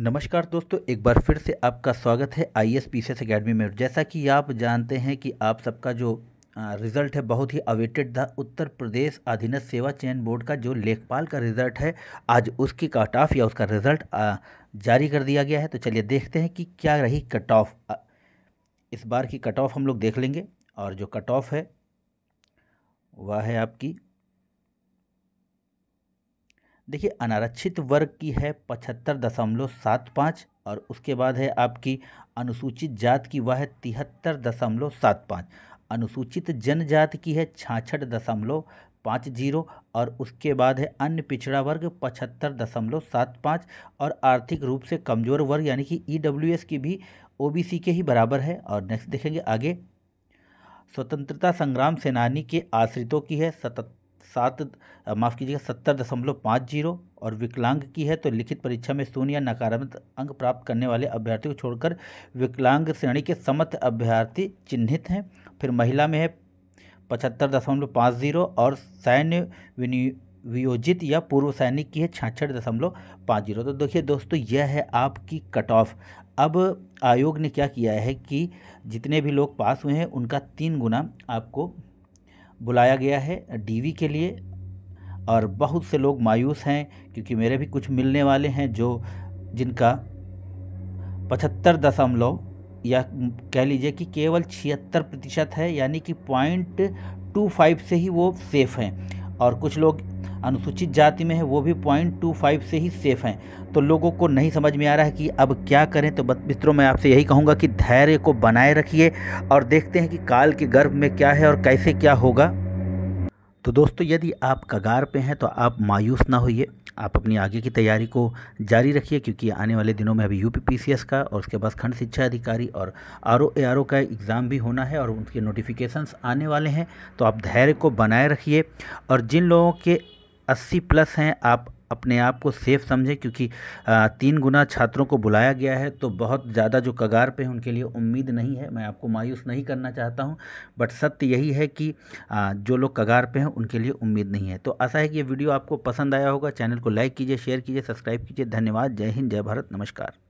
नमस्कार दोस्तों एक बार फिर से आपका स्वागत है I S P S academy में जैसा कि आप जानते हैं कि आप सबका जो रिज़ल्ट है बहुत ही अवेटेड था उत्तर प्रदेश अधीनस्थ सेवा चयन बोर्ड का जो लेखपाल का रिज़ल्ट है आज उसकी कट ऑफ या उसका रिज़ल्ट जारी कर दिया गया है तो चलिए देखते हैं कि क्या रही कट ऑफ इस बार की कट ऑफ हम लोग देख लेंगे और जो कट ऑफ है वह है आपकी देखिए अनारक्षित वर्ग की है पचहत्तर दशमलव सात पाँच और उसके बाद है आपकी अनुसूचित जात की वह है तिहत्तर दशमलव सात पाँच अनुसूचित जनजात की है छाछठ दशमलव पाँच जीरो और उसके बाद है अन्य पिछड़ा वर्ग पचहत्तर दशमलव सात पाँच और आर्थिक रूप से कमज़ोर वर्ग यानी कि ई e की भी ओ के ही बराबर है और नेक्स्ट देखेंगे आगे स्वतंत्रता संग्राम सेनानी के आश्रितों की है सतत सात माफ़ कीजिएगा सत्तर दशमलव पाँच जीरो और विकलांग की है तो लिखित परीक्षा में शून्य या नकारात्मक अंक प्राप्त करने वाले अभ्यर्थी को छोड़कर विकलांग श्रेणी के समर्थ अभ्यर्थी चिन्हित हैं फिर महिला में है पचहत्तर दशमलव पाँच जीरो और सैन्य वियोजित या पूर्व सैनिक की है छाछठ दशमलव पाँच जीरो तो देखिए दोस्तों यह है आपकी कट ऑफ अब आयोग ने क्या किया है कि जितने भी लोग पास हुए हैं उनका तीन गुना आपको बुलाया गया है डीवी के लिए और बहुत से लोग मायूस हैं क्योंकि मेरे भी कुछ मिलने वाले हैं जो जिनका पचहत्तर दशमलव या कह लीजिए कि केवल छिहत्तर प्रतिशत है यानी कि पॉइंट टू फाइव से ही वो सेफ़ हैं और कुछ लोग अनुसूचित जाति में है वो भी पॉइंट टू फाइव से ही सेफ़ हैं तो लोगों को नहीं समझ में आ रहा है कि अब क्या करें तो मित्रों मैं आपसे यही कहूँगा कि धैर्य को बनाए रखिए और देखते हैं कि काल के गर्भ में क्या है और कैसे क्या होगा तो दोस्तों यदि आप कगार पे हैं तो आप मायूस ना होइए आप अपनी आगे की तैयारी को जारी रखिए क्योंकि आने वाले दिनों में अभी यू का और उसके बाद खंड शिक्षा अधिकारी और आर ओ का एग्ज़ाम भी होना है और उनके नोटिफिकेशंस आने वाले हैं तो आप धैर्य को बनाए रखिए और जिन लोगों के अस्सी प्लस हैं आप अपने आप को सेफ समझें क्योंकि तीन गुना छात्रों को बुलाया गया है तो बहुत ज़्यादा जो कगार पे हैं उनके लिए उम्मीद नहीं है मैं आपको मायूस नहीं करना चाहता हूं बट सत्य यही है कि जो लोग कगार पे हैं उनके लिए उम्मीद नहीं है तो आशा है कि ये वीडियो आपको पसंद आया होगा चैनल को लाइक कीजिए शेयर कीजिए सब्सक्राइब कीजिए धन्यवाद जय हिंद जय भारत नमस्कार